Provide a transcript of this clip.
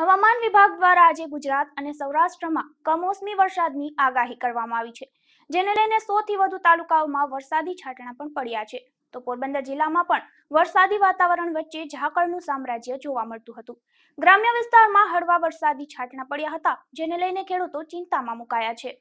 હવામાન વિભાગ દ્વારા આજે ગુજરાત અને સૌરાષ્ટ્રમાં કમોસમી વરસાદની આગાહી કરવામાં આવી છે જેને લઈને સોથી વધુ તાલુકાઓમાં વરસાદી છાંટણા પણ પડ્યા છે તો પોરબંદર જિલ્લામાં પણ વરસાદી વાતાવરણ વચ્ચે ઝાકળનું સામ્રાજ્ય જોવા મળતું હતું ગ્રામ્ય વિસ્તારમાં હળવા વરસાદી છાંટણા પડ્યા હતા જેને લઈને ખેડૂતો ચિંતામાં મુકાયા છે